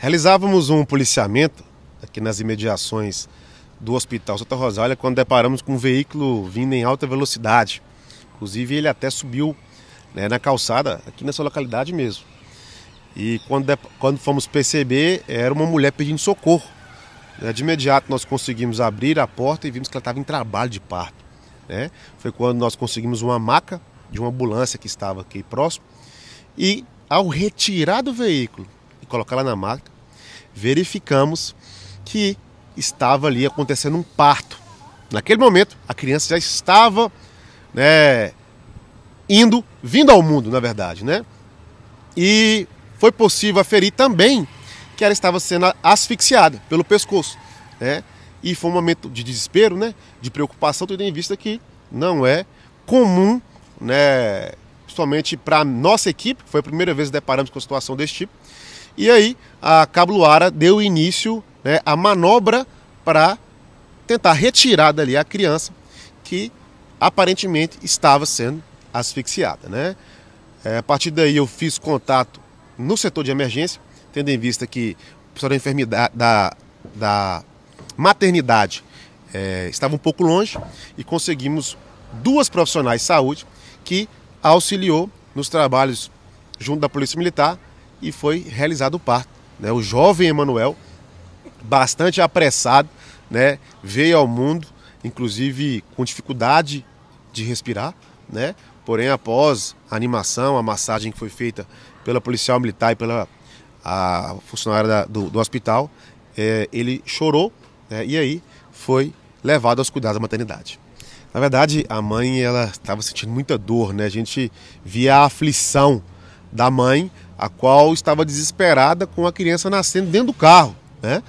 Realizávamos um policiamento aqui nas imediações do Hospital Santa Rosália quando deparamos com um veículo vindo em alta velocidade. Inclusive, ele até subiu né, na calçada, aqui nessa localidade mesmo. E quando, quando fomos perceber, era uma mulher pedindo socorro. Né, de imediato, nós conseguimos abrir a porta e vimos que ela estava em trabalho de parto. Né? Foi quando nós conseguimos uma maca de uma ambulância que estava aqui próximo. E ao retirar do veículo, colocar ela na máquina, verificamos que estava ali acontecendo um parto. Naquele momento, a criança já estava né, indo, vindo ao mundo, na verdade, né? E foi possível aferir também que ela estava sendo asfixiada pelo pescoço, né? E foi um momento de desespero, né? De preocupação, tendo em vista que não é comum, né? Principalmente para nossa equipe, foi a primeira vez que deparamos com uma situação desse tipo. E aí a Cabluara deu início né, à manobra para tentar retirar dali a criança que aparentemente estava sendo asfixiada. Né? É, a partir daí eu fiz contato no setor de emergência, tendo em vista que o pessoal da enfermidade da, da maternidade é, estava um pouco longe e conseguimos duas profissionais de saúde que auxiliou nos trabalhos junto da Polícia Militar e foi realizado o parto. Né? O jovem Emanuel, bastante apressado, né? veio ao mundo, inclusive com dificuldade de respirar, né? porém após a animação, a massagem que foi feita pela policial militar e pela a funcionária da, do, do, hospital, é, ele chorou né? e aí foi levado aos cuidados da maternidade. Na verdade, a mãe ela estava sentindo muita dor, né? A gente via a aflição da mãe a qual estava desesperada com a criança nascendo dentro do carro, né?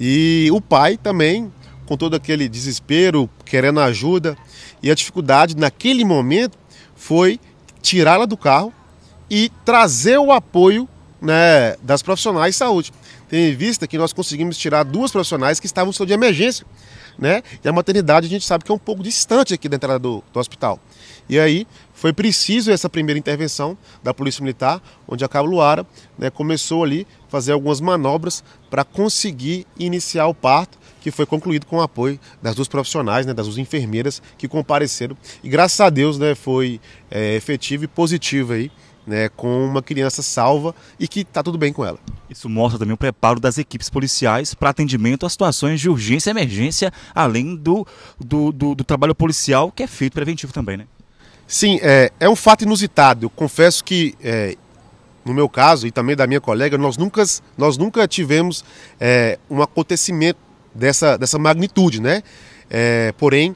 E o pai também, com todo aquele desespero, querendo ajuda, e a dificuldade naquele momento foi tirá-la do carro e trazer o apoio né, das profissionais de saúde. Tendo em vista que nós conseguimos tirar duas profissionais que estavam em de emergência, né? E a maternidade a gente sabe que é um pouco distante aqui da entrada do, do hospital. E aí foi preciso essa primeira intervenção da Polícia Militar, onde a Cabo Luara né, começou ali fazer algumas manobras para conseguir iniciar o parto, que foi concluído com o apoio das duas profissionais, né, das duas enfermeiras que compareceram. E graças a Deus né, foi é, eh, efetivo e positivo aí, né, com uma criança salva e que está tudo bem com ela. Isso mostra também o preparo das equipes policiais para atendimento a situações de urgência e emergência, além do, do, do, do trabalho policial que é feito preventivo também, né? Sim, é, é um fato inusitado. Eu confesso que, é, no meu caso e também da minha colega, nós nunca, nós nunca tivemos é, um acontecimento dessa, dessa magnitude, né? É, porém,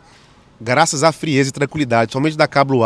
graças à frieza e tranquilidade, somente da Cabo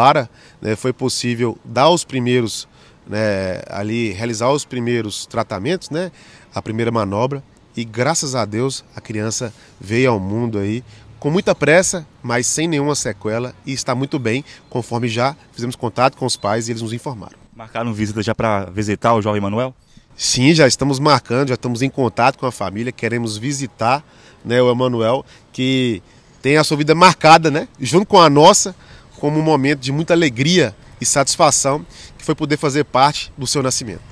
né, foi possível dar os primeiros né, ali realizar os primeiros tratamentos, né, a primeira manobra, e graças a Deus a criança veio ao mundo aí com muita pressa, mas sem nenhuma sequela e está muito bem, conforme já fizemos contato com os pais e eles nos informaram. Marcaram visita já para visitar o jovem Manuel? Sim, já estamos marcando, já estamos em contato com a família, queremos visitar né, o Emanuel, que tem a sua vida marcada, né, junto com a nossa, como um momento de muita alegria e satisfação que foi poder fazer parte do seu nascimento.